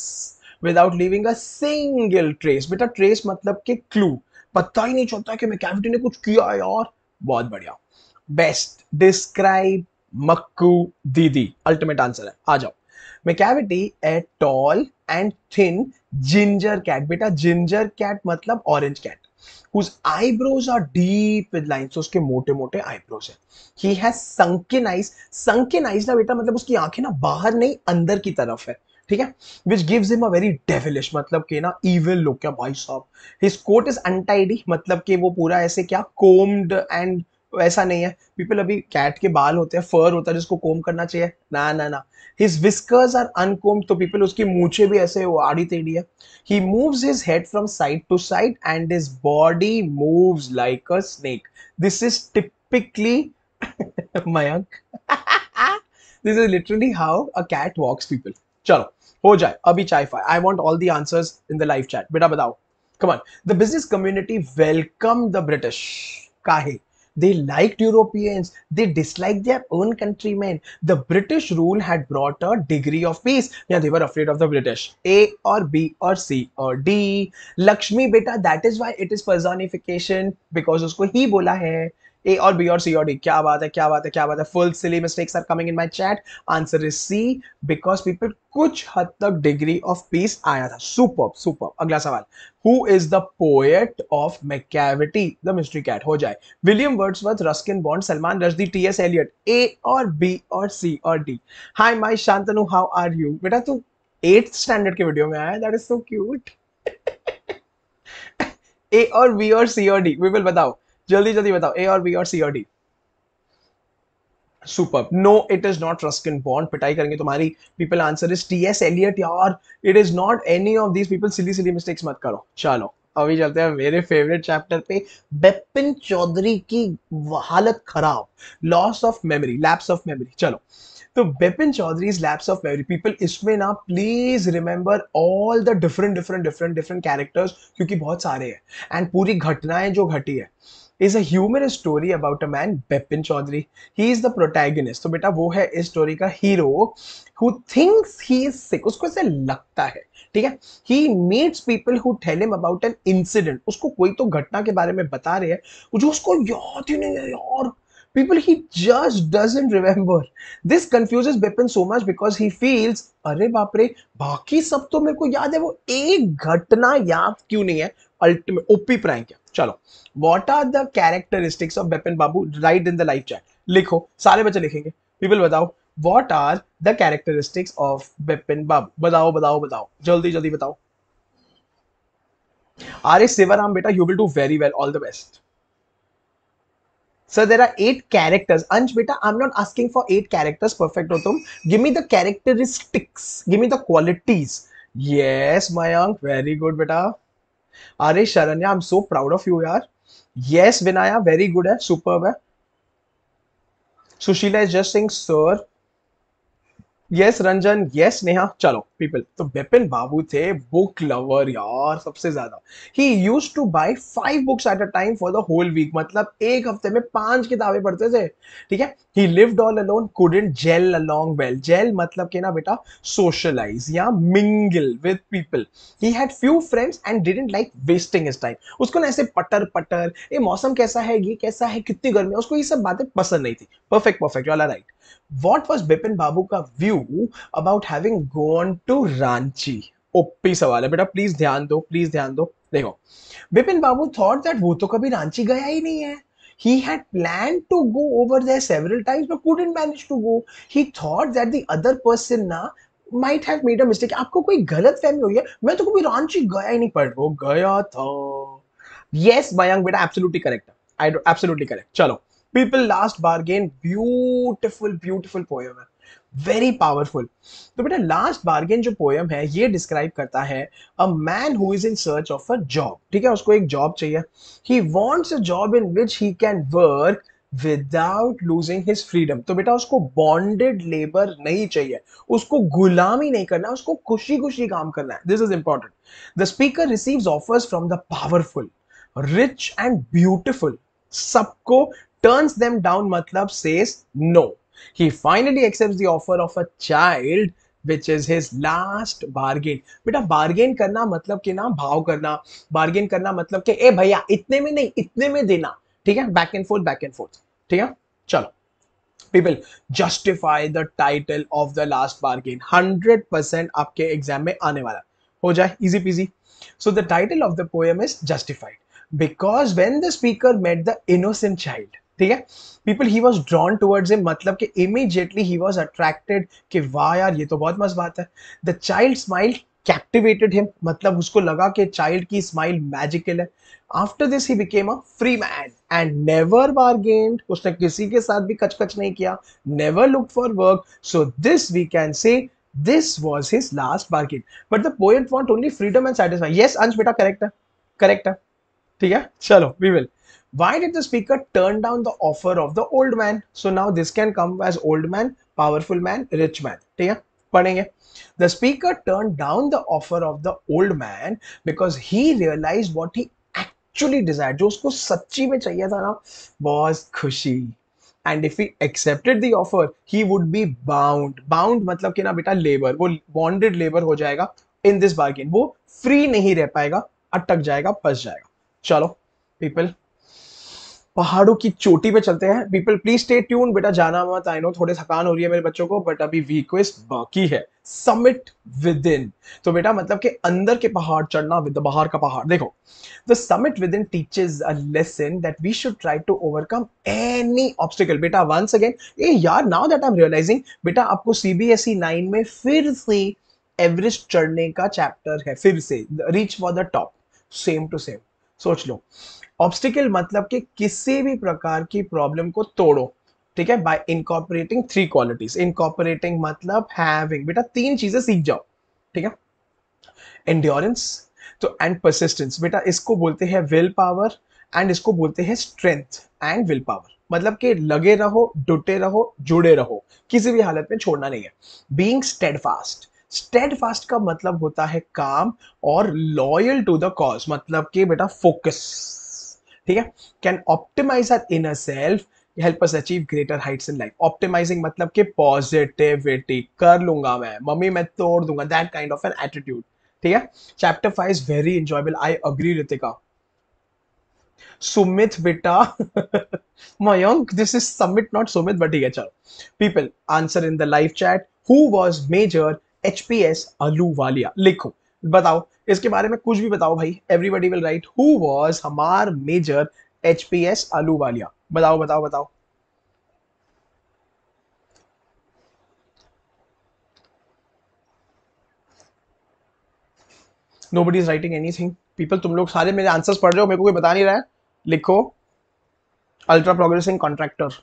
without leaving a single trace बेटा ट्रेस मतलब के क्लू पता ही नहीं चलता कि मैं कैविटी ने कुछ किया है और बहुत बढ़िया बेस्ट डिस्क्राइब मक्कू दीदी अल्टीमेट आंसर है आ जाओ Macavity a tall and thin ginger cat बेटा जिंजर कैट मतलब orange cat whose eyebrows are deep with lines तो उसके मोटे मोटे eyebrows हैं he has sunken eyes sunken eyes ना बेटा मतलब उसकी आंखें ना बाहर नहीं अंदर की तरफ है ठीक है which gives him a very devilish मतलब कि ना इविल लुक क्या भाई साहब हिज कोट इज अनटाइडी मतलब कि वो पूरा ऐसे क्या कोम्ड एंड वैसा नहीं है पीपल अभी कैट के बाल होते हैं फर होता है जिसको कोम करना चाहिए ना ना ना हिज विस्कर्स आर अनकोम तो पीपल उसकी मूछे भी ऐसे वो आड़ी तेड़ी है ही moves his head from side to side and his body moves like a snake this is typically Mayank this is literally how a cat walks people चलो हो जाए अभी चाय फाय I want all the answer in the live chat बेटा बताओ come on the business community welcome the British काहे They liked Europeans. They disliked their own countrymen. The British rule had brought a degree of peace. Yeah, they were afraid of the British. A or B or C or D. Lakshmi beta, that is why it is personification because usko hi bola hai A और B और C और D क्या बात है क्या बात है क्या बात है full silly mistakes are coming in my chat answer is C because people कुछ हद तक डिग्री ऑफ पीस आया था सुपर सुपर अगला सवाल who is the poet of Macavity the mystery cat हो जाए William Wordsworth Ruskin Bond Salman Rushdie T S Eliot A और बी और सी और D hi my Shantanu how are you बेटा तू 8th स्टैंडर्ड के वीडियो में आया that is so cute A और बी और सी और डी वी विल बताओ जल्दी जल्दी बताओ ए और बी और सी और D super no it is not Ruskin Bond पिटाई करेंगे तुम्हारी people answer is T S Eliot यार it is not any of these people silly silly mistakes मत करो चलो अभी चलते हैं मेरे फेवरेट चैप्टर पे बेपिन चौधरी की हालत खराब loss of memory lapse of memory चलो तो Bepin Chaudhary lapse of memory people इसमें ना please remember all the different different different different characters क्योंकि बहुत सारे हैं एंड पूरी घटनाएं जो घटी है is a human story about a man Bipin Chaudhary he is the protagonist तो बेटा वो है इस स्टोरी का hero who thinks he is sick उसको ऐसे लगता है ठीक है he meets people who tell him about an incident उसको कोई तो घटना के बारे में बता रहे हैं जो उसको याद ही नहीं है यार people he just doesn't remember this confuses bipin so much because he feels अरे बाप रे बाकी सब तो मेरे को याद है वो एक घटना याद क्यों नहीं है अल्टीमेट ओपी प्राइम क्या चलो what are the characteristics of Bepin Babu write in the live chat लिखो सारे बच्चे लिखेंगे पीपल बताओ what are the characteristics of Bepin Babu बताओ बताओ बताओ जल्दी जल्दी बताओ आरे सिवराम बेटा you will do very well all the best sir there are eight characters Ansh बेटा I am not asking for eight characters perfect हो तुम give me the characteristics give me the qualities yes Mayank very good बेटा अरे Sharanya I am so proud of you यार yes Vinaya very good है super है Sushila is just sing sir yes Ranjan yes Neha चलो people तो बिपिन बाबू थे बुक लवर यार सबसे ज्यादा he use to buy five books at a time for the whole week मतलब एक हफ्ते में पांच किताबें पढ़ते थे ठीक है he lived all alone couldn't gel along well gel मतलब के ना बेटा सोशलाइज या mingle with people he had few friends and didn't like wasting his time उसको ना ऐसे पटर पटर ये मौसम कैसा है ये कैसा है कितनी गर्मी उसको ये सब बातें पसंद नहीं थी परफेक्ट परफेक्ट वाला right what was Bipin Babu का view you about having gone to Ranchi? OP सवाल है बेटा प्लीज ध्यान दो प्लीज ध्यान दो देखो बिपिन बाबू थॉट दैट वो तो कभी रांची गया ही नहीं है he had planned to go over there several times but couldn't manage to go he thought that the other person na might have made a mistake आपको कोई गलत फहमी हुई है मैं तो कभी रांची गया ही नहीं पढ़ वो गया था yes मयंक बेटा absolutely correct I absolutely correct चलो people last bargain beautiful beautiful poem है वेरी पावरफुल तो बेटा लास्ट बार्गेन जो पोयम है ये डिस्क्राइब करता है a man who is in search of a job ठीक है उसको एक जॉब चाहिए he wants a job in which he can work without losing his freedom तो बेटा उसको बॉन्डेड लेबर नहीं चाहिए उसको गुलामी नहीं करना उसको खुशी खुशी काम करना है this is important the speaker receive offers from the powerful rich and beautiful सबको टर्न्स देम डाउन मतलब says no He finally accepts the offer of a child which is his last bargain बेटा bargain करना मतलब कि ना भाव करना bargain करना मतलब कि ए भैया इतने में नहीं इतने में देना ठीक है back and forth back and forth ठीक है चलो people justify the title of the last bargain hundred percent आपके एग्जाम में आने वाला हो जाए easy peasy so the title of the poem is justified because when the speaker met the innocent child ठीक है people he was drawn towards a मतलब कि इमीजिएटली ही वॉज अट्रैक्टेड कि वाह यार ये तो बहुत मस्त बात है the child smile captivated him मतलब उसको लगा कि चाइल्ड की स्माइल मैजिकल है after this he became a free man and never bargained उसने किसी के साथ भी कचकच नहीं किया never look for work so this we can say this was his last bargain but the poet want only freedom and satisfy yes Ansh बेटा correct है करेक्ट है ठीक है चलो we will Why did the speaker turn down the offer of the old man? So now this can come as old man, powerful man, rich man. theek hai padhenge The speaker turned down the offer of the old man because he realized what he actually desired. jo usko sachi mein chahiye tha na was khushi and if he accepted the offer he would be bound bound matlab ki na beta labor wo bonded labor ho jayega in this bargain wo free nahi reh payega atak jayega phas jayega chalo people पहाड़ों की चोटी पे चलते हैं people please stay tune बेटा जाना मत I know थोड़े थकान हो रही है मेरे बच्चों को बट अभी रिक्वेस्ट बाकी है समिट विद इन तो बेटा मतलब के अंदर के पहाड़ चढ़ना विद बाहर का पहाड़ देखो the summit with within teaches a lesson that we should try to overcome any obstacle बेटा वंस अगेन ए यार now that I am realizing बेटा आपको सीबीएसई नाइन e में फिर से एवरेस्ट चढ़ने का चैप्टर है फिर से reach for the top same to same सोच लो ऑब्स्टिकल मतलब कि किसी भी प्रकार की प्रॉब्लम को तोड़ो ठीक है by incorporating three qualities incorporating मतलब हैविंग बेटा तीन चीजें सीख जाओ ठीक है एंड्योरेंस तो एंड परसिस्टेंस बेटा इसको बोलते हैं विल पावर एंड इसको बोलते हैं स्ट्रेंथ एंड विल पावर मतलब कि लगे रहो डुटे रहो जुड़े रहो किसी भी हालत में छोड़ना नहीं है बींग स्टेडफास्ट स्टेडफास्ट का मतलब होता है काम और लॉयल टू द कॉज मतलब कि बेटा फोकस ठीक है can optimize our inner self help us achieve greater heights in life optimizing मतलब कि पॉजिटिविटी कर लूंगा मैं मम्मी मैं तोड़ दूंगा that kind of an attitude ठीक है chapter five is very enjoyable I agree Ritika Sumit बेटा Mayank this is summit not Sumit but ठीक है चलो people answer in the live chat who was major H P S Ahluwalia लिखो बताओ इसके बारे में कुछ भी बताओ भाई everybody will write who was हमार major H P S Ahluwalia बताओ बताओ बताओ nobody is writing anything people तुम लोग सारे मेरे आंसर्स पढ़ रहे हो मेरे को कोई बता नहीं रहा है लिखो ultra progressing contractor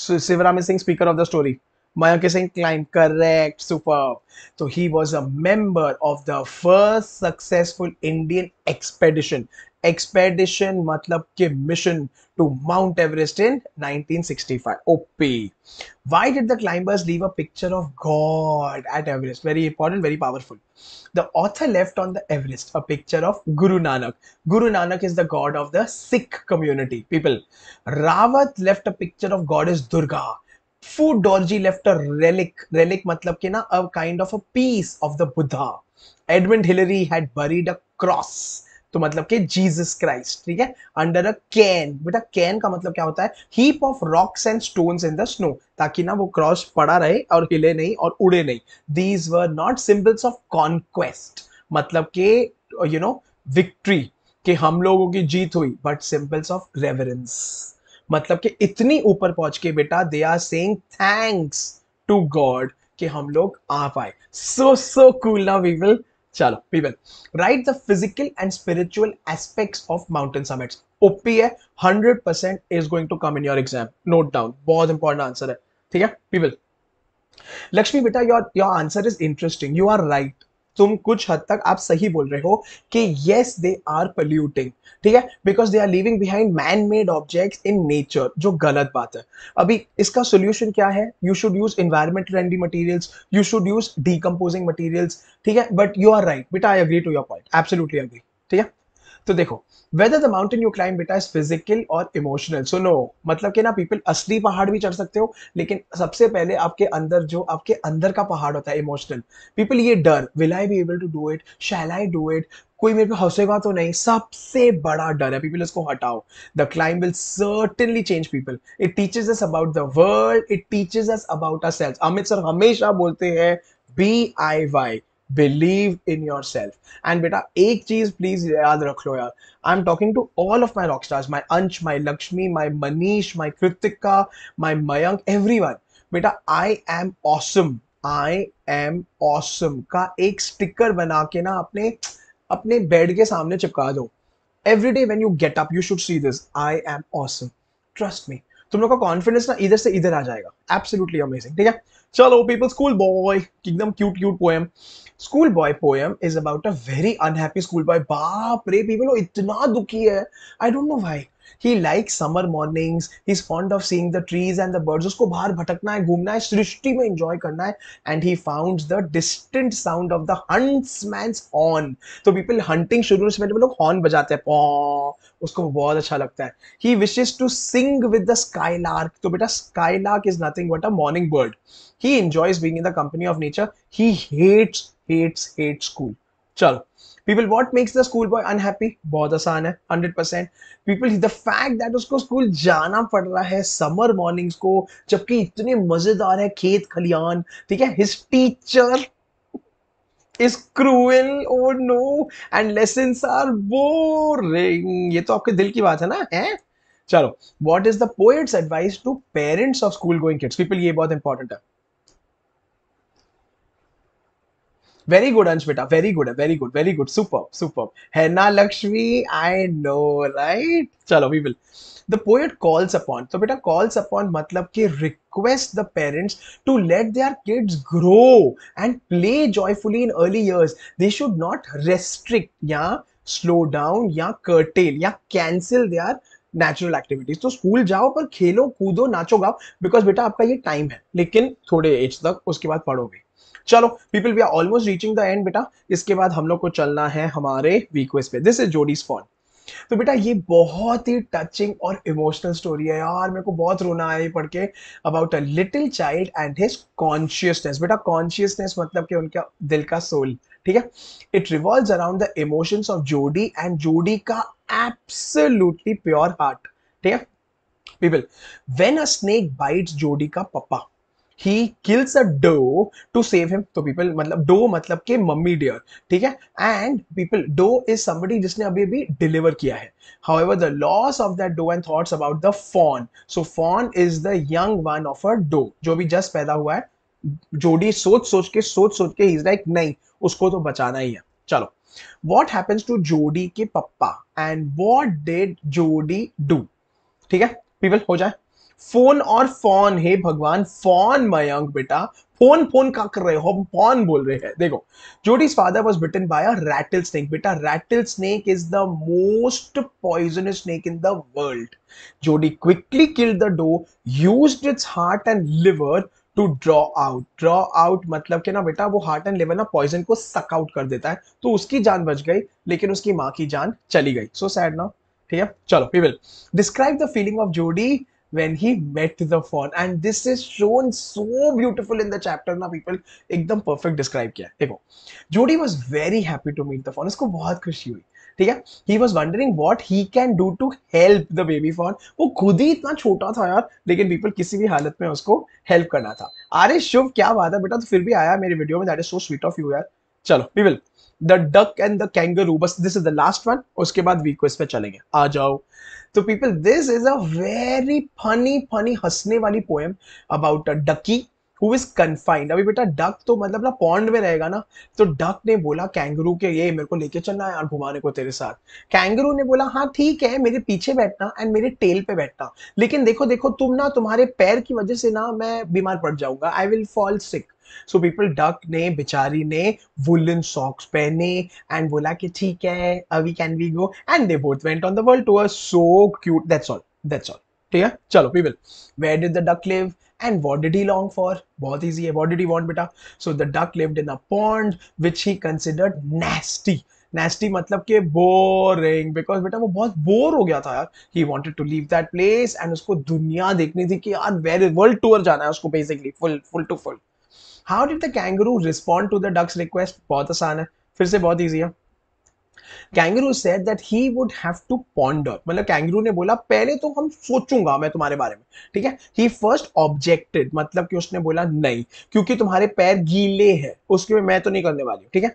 Shivram Singh speaker of the story Mayank Singh saying correct, superb. So he was a member of the first successful Indian expedition. Expedition matlab ke mission to Mount Everest in 1965. OP. Why did the climbers leave a picture of God at Everest? Very important, very powerful. The author left on the Everest a picture of Guru Nanak. Guru Nanak is the god of the Sikh community, people. Rawat left a picture of goddess Durga Fu Dorji left a relic, relic matlab ke na, a kind of a piece of the Buddha. Edmund Hillary had buried a cross. तो मतलब कि Jesus Christ ठीक है under a cairn बेटा cairn का मतलब क्या होता है heap of rocks and stones in the snow ताकि ना वो क्रॉस पड़ा रहे और हिले नहीं और उड़े नहीं these were not symbols of conquest मतलब के यू नो विक्ट्री कि हम लोगों की जीत हुई बट सिंबल्स ऑफ रेवरेंस मतलब कि इतनी ऊपर पहुंच के बेटा they are saying thanks to God कि हम लोग आ पाए सो सो कूल ना विल चलो will write the physical and spiritual aspects of mountain summits OP है 100% is going to come in your exam note down बहुत इंपॉर्टेंट आंसर है ठीक है विल लक्ष्मी बेटा your your answer is interesting you are right तुम कुछ हद तक आप सही बोल रहे हो कि येस दे आर पल्यूटिंग ठीक है because they are living behind man made object in nature जो गलत बात है अभी इसका सोल्यूशन क्या है you should use environment friendly materials you should use decomposing materials ठीक है but you are right bit I agree to your point absolutely agree ठीक है तो देखो whether the mountain you climb बेटा इज फिजिकल और इमोशनल सो नो मतलब कि ना पीपल असली पहाड़ भी चढ़ सकते हो लेकिन सबसे पहले आपके अंदर जो आपके अंदर का पहाड़ होता है इमोशनल पीपल ये डर will I be able to do it shall I do it कोई मेरे पे हंसेगा तो नहीं सबसे बड़ा डर है पीपल इसको हटाओ the climb will certainly change people it teaches us about the world it teaches us about ourselves Amit sir हमेशा बोलते हैं B I Y believe in yourself and बेटा एक चीज प्लीज याद रख लो यार I am talking to all of my rock stars my Ansh my Lakshmi my Manish my Kritika my Mayank everyone बेटा I am awesome I am awesome का एक स्टिकर बना के ना अपने अपने बेड के सामने चिपका दो every day when you get up you should see this I am awesome trust me तुम लोग का कॉन्फिडेंस ना इधर से इधर आ जाएगा एब्सोल्युटली अमेजिंग ठीक है चलो पीपल स्कूल बॉय एकदम cute cute poem school boy poem is about a very unhappy school boy बाप रे पीपल वो इतना दुखी है I don't know why he like summer mornings he is fond of seeing the trees and the birds उसको बाहर भटकना है घूमना है सृष्टि में एंजॉय करना है and he found the distant sound of the huntsman horn तो पीपल हंटिंग शुरू होने से पहले लोग हॉर्न बजाते हैं पॉ उसको बहुत अच्छा लगता है he wishes to sing with the skylark तो बेटा skylark is nothing but a morning bird he enjoys being in the company of nature he hates hates hate school चलो people what makes the school boy unhappy बहुत आसान है hundred percent people the fact that उसको school जाना पड़ रहा है summer mornings को जबकि इतने मजेदार है खेत खलियान ठीक है his teacher Is cruel, oh oh no, and lessons are boring. ये तो आपके दिल की बात है ना है चलो what is the poet's advice to parents of school going kids people ये बहुत इंपॉर्टेंट है very Very good, Ansh Beta. Very very good very good super super है ना लक्ष्मी आई नो राइट चलो we will the poet calls upon तो बेटा calls upon मतलब कि request the parents to let their kids grow and play joyfully in early years they should not restrict या slow down या curtail या cancel their natural activities तो school जाओ पर खेलो कूदो नाचो गाओ बिकॉज बेटा आपका ये टाइम है लेकिन थोड़े एज तक उसके बाद पढ़ोगे चलो people we are almost reaching the end बेटा इसके बाद हम लोग को चलना है हमारे वीक्वेस्ट पे दिस इज जोडीज स्पॉन तो बेटा ये बहुत ही टचिंग और इमोशनल स्टोरी है यार मेरे को बहुत रोना आया पढ़ के about a little child and his consciousness बेटा कॉन्शियसनेस मतलब कि उनका दिल का सोल ठीक है it revolve around the emotions of Jody and Jody का एब्सोल्युटली प्योर हार्ट ठीक है people when a snake bites Jody का papa he kills a doe to save him तो पीपल मतलब डो मतलब के मम्मी डियर ठीक है and people doe is somebody जिसने अभी अभी डिलीवर किया है however the loss of that doe and thoughts about the fawn so fawn is the young one of a doe जो भी जस्ट पैदा हुआ है जोडी सोच सोच के सोच सोच के इज लाइक नहीं उसको तो बचाना ही है चलो वॉट हैपन्स टू जोडी के papa and what did Jody do ठीक है पीपल हो जाए फोन और फोन है भगवान फोन मयंक बेटा फोन फोन का कर रहे हो फोन बोल रहे हैं देखो Jody's father was bitten by rattle snake बेटा rattle snake is the most poisonous snake in the world Jody quickly kill the doe use its heart and liver to draw out draw out मतलब कि ना बेटा वो heart and liver ना poison को suck out कर देता है तो उसकी जान बच गई लेकिन उसकी माँ की जान चली गई सो सैड ना ठीक है चलो people describe the feeling of Jody when he met the fawn and this is shown so beautiful in the chapter ना people एकदम perfect describe किया देखो जोडी was very happy to meet the fawn उसको बहुत खुशी हुई ठीक है he was wondering what he can do to help the baby fawn वो खुद ही इतना छोटा था यार लेकिन पीपल किसी भी हालत में उसको हेल्प करना था अरे शुभ क्या बात है बेटा तो फिर भी आया मेरे वीडियो में that is so sweet of you यार चलो people the duck and the kangaroo बस this is the last one उसके बाद वीक पे चलेंगे आ जाओ तो people this is a very funny funny हंसने वाली poem about ducky who is confined अभी बेटा डक तो मतलब ना पॉन्ड में रहेगा ना तो डक ने बोला कैंगरू के ये मेरे को लेके चलना है यार घुमाने को तेरे साथ कैंगरू ने बोला हाँ ठीक है मेरे पीछे बैठना एंड मेरे टेल पे बैठना लेकिन देखो देखो तुम ना तुम्हारे पैर की वजह से ना मैं बीमार पड़ जाऊंगा I will fall sick so people duck ने बेचारी ने वुलन सॉक्स पहने एंड बोला कि ठीक है अभी can we go and they both went on the world tour so cute that's all that's all ठीक है चलो people where did the duck live and what did he long for बहुत easy है what did he want बेटा so the duck lived in a pond which he considered nasty nasty मतलब के boring because बेटा वो बहुत bore हो गया था यार he wanted to leave that place and उसको दुनिया देखनी थी कि यार वेर वर्ल्ड टूर जाना है उसको basically full full to full how did the kangaroo respond to the duck's request बहुत आसान है फिर से बहुत ईजी है kangaroo said that he would have to ponder मतलब कैंगरू ने बोला पहले तो हम सोचूंगा मैं तुम्हारे बारे में ठीक है ही फर्स्ट ऑब्जेक्टेड मतलब कि उसने बोला नहीं क्योंकि तुम्हारे पैर गीले हैं उसके मैं तो नहीं करने वाली ठीक है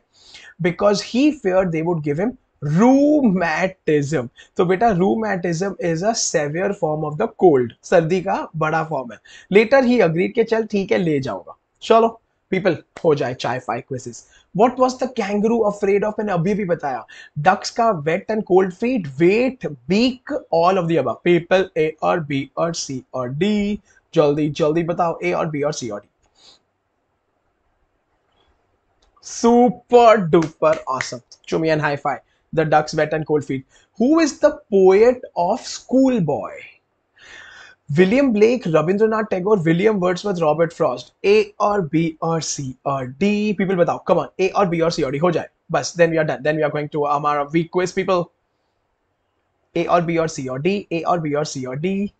because he fear they would give him rheumatism तो बेटा rheumatism is a severe form of the cold सर्दी का बड़ा फॉर्म है लेटर ही अग्रीड के चल ठीक है ले जाऊंगा चलो पीपल हो जाए चाय five quizzes what was the kangaroo afraid of मैंने अभी भी बताया डक्स का wet and cold feet wet beak all of the above people A और बी और सी और डी जल्दी जल्दी बताओ ए और बी और सी और डी सुपर डुपर ऑसम चुमियन high five the ducks wet and cold feet who is the poet of school boy William Blake Rabindranath Tagore William Wordsworth Robert Frost A और बी और सी और डी पीपल बताओ come on ए और B और C और D हो जाए बस then we are done then we are going to our week quiz people A और बी और सी और डी ए और बी और सी और D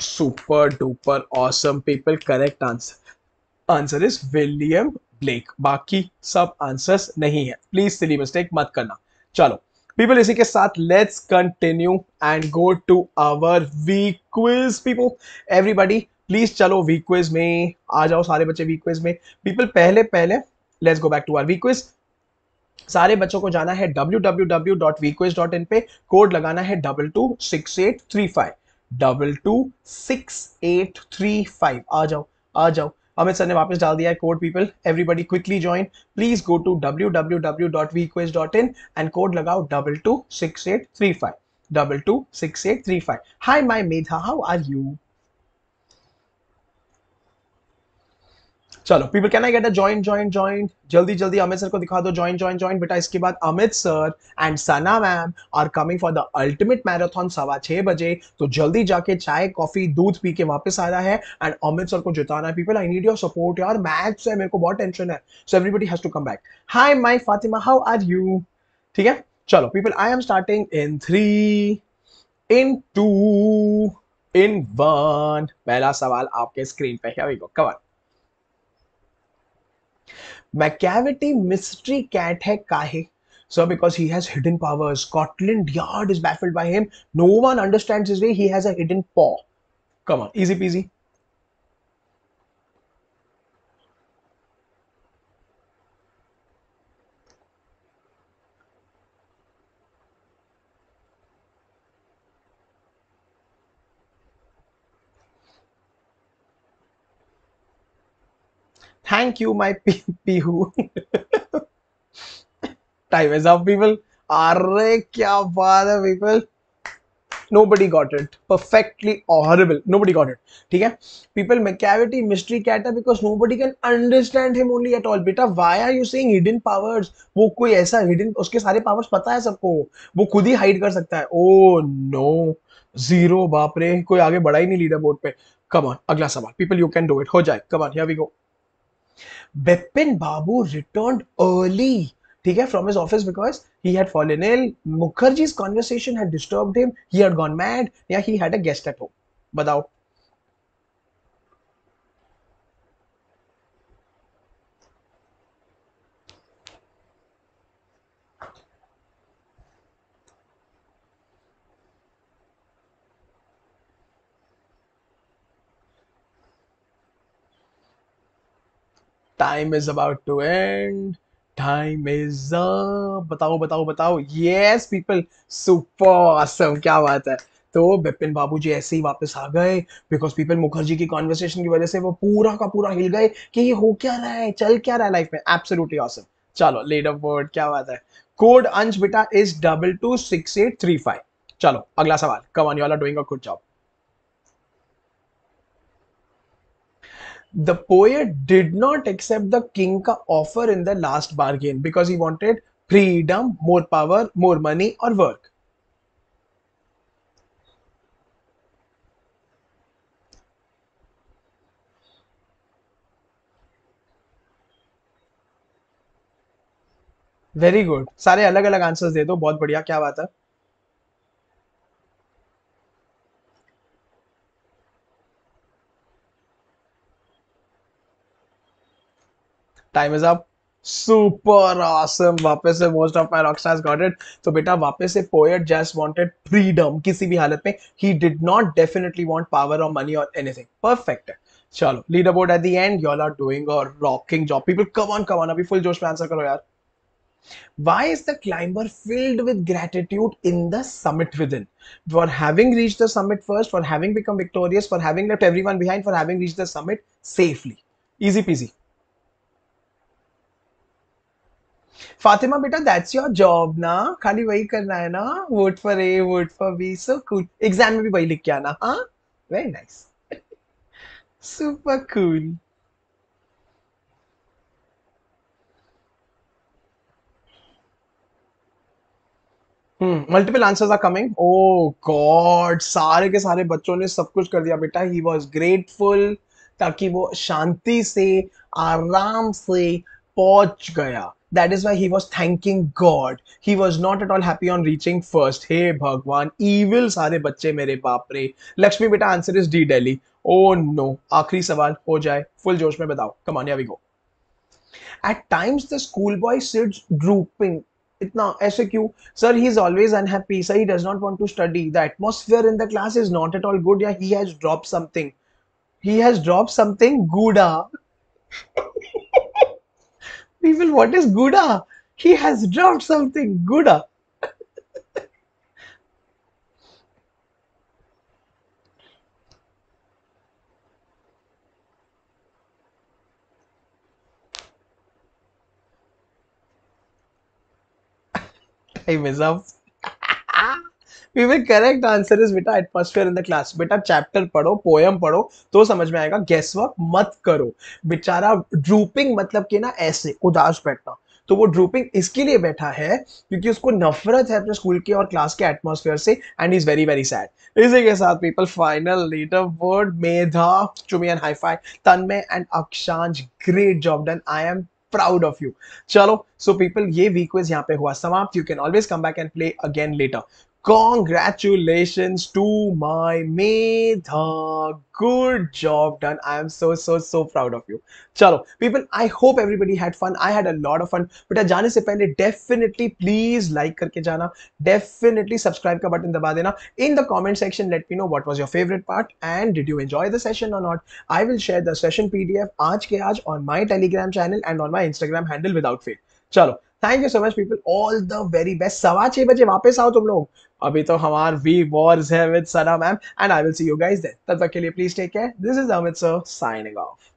super duper awesome people correct answer answer is William Blake बाकी सब answers नहीं है प्लीज सिली मिस्टेक मत करना चलो पीपल इसी के साथ let's continue and go to our we quiz people everybody please चलो वी क्विज में आ जाओ सारे बच्चे वी क्विज में पीपल पहले पहले let's go back to our we quiz सारे बच्चों को जाना है www.vquiz.in पे कोड लगाना है double two six eight three five double two six eight three five आ जाओ आ जाओ अमित सर ने वापस डाल दिया है code people everybody quickly join please go to W W W dot we क्वेज dot in and code लगाओ double two six eight three five double two six eight three five hi my Medha how are you चलो people can I get a joint joint joint जल्दी जल्दी Amit sir को दिखा दो joint joint joint बेटा इसके बाद Amit sir and Sana ma'am are coming for the ultimate marathon सवा छह बजे तो जल्दी जाके चाय कॉफी दूध पी के वापस आ रहा है एंड अमित सर को जिताना है people I need your support यार मैच है मेरे को बहुत टेंशन है so everybody has to come back hi my Fatima how are you ठीक है चलो people I am starting in three in two in one पहला सवाल आपके स्क्रीन पे है cover McCavity mystery cat hai kahe? Sir, because he has hidden powers. Scotland Yard is baffled by him. No one understands his way. He has a hidden paw. Come on, easy peasy. thank you my pihu time is up people are kya baat hai people nobody got it perfectly horrible nobody got it theek hai people mccavity mystery cat hai because nobody can understand him only at all beta why are you saying hidden powers wo koi aisa hidden uske sare powers pata hai sabko wo khud hi hide kar sakta hai oh no zero बाप रे कोई आगे बढ़ा ही नहीं leader board पे come on अगला सवाल people you can do it हो जाए come on here we go Bipin Babu returned early okay, from his office because he had fallen ill. Mukherjee's conversation had disturbed him. He had gone mad. Yeah, he had a guest at home. Badao. Time is about to end time is बताओ बताओ बताओ yes people super awesome क्या बात है तो बिपिन बाबू जी ऐसे ही वापस आ गए बिकॉज पीपल मुखर्जी की कॉन्वर्सेशन की वजह से वो पूरा का पूरा हिल गए कि ये हो क्या रहा है चल क्या रहा है लाइफ में एब्सोल्युटली ऑसम चलो लेड ऑफ वर्ड क्या बात है कोड अंश बेटा is double two six eight three five चलो अगला सवाल come on you are doing a good job the poet did not accept the king का offer in the last bargain because he wanted freedom more power more money और work very good सारे अलग अलग answers दे दो बहुत बढ़िया क्या बात है time is up super awesome वापस से most of my rockstars got it तो बेटा वापस से पोएट जस्ट वांटेड फ्रीडम किसी भी हालत में he did not definitely want power और मनी और एनीथिंग परफेक्ट चलो leaderboard at the end you all are doing a rocking job people come on come on अभी फुल जोश में आंसर करो यार Why is the climber filled with gratitude in the summit within? For having reached the summit first, for having become victorious, for having left everyone behind, for having reached the summit safely. Easy peasy. Fatima बेटा that's your job ना खाली वही करना है ना vote for A vote for B school exam में भी वही लिख के आना हाँ very nice super cool multiple answers are coming oh god सारे के सारे बच्चों ने सब कुछ कर दिया बेटा ही वॉज ग्रेटफुल ताकि वो शांति से आराम से पहुंच गया That is why he was thanking God. He was not at all happy on reaching first. Hey Bhagwan, evil सारे बच्चे मेरे बाप रे लक्ष्मी बेटा आंसर इज डी डेली ओ नो आखिरी सवाल हो जाए फुल जोश में बताओ come on we go at times the school boy sits drooping इतना ऐसे क्यों sir he is always unhappy sir he does not want to study the atmosphere in the class is not at all good या he has drop something he has drop something gouda people, what is Gouda? He has dropped something, Gouda. Time is up. Vivek correct answer is बेटा atmosphere in the class बेटा chapter पढ़ो poem पढ़ो तो समझ में आएगा guess work मत करो बेचारा ड्रूपिंग मतलब कि ना ऐसे उदास बैठना तो वो ड्रूपिंग इसके लिए बैठा है क्योंकि उसको नफरत है अपने स्कूल के और क्लास के एटमोसफेयर से and is very very sad इसी के साथ people final leaderboard Medha चुमियन high five Tanmay and Akshansh great job done I am proud of you चलो सो पीपल ये वीक वाइज यहाँ पे हुआ समाप्त you can always come back and play again later Congratulations to my Medha. Good job done. I am so so so proud of you. chalo people, I hope everybody had fun. I had a lot of fun. बेटा jaane se pehle definitely please like karke jana Definitely subscribe ka button daba dena In the comment section, let me know what was your favorite part and did you enjoy the session or not. I will share the session PDF aaj ke aaj on my Telegram channel and on my Instagram handle without fail chalo thank you so much people all the very best सवा छह बजे वापस आओ तुम लोग अभी तो हमार वी वॉर्स है with Sana ma'am and I will see you guys then तब तक के लिए please take care this is Amit sir signing of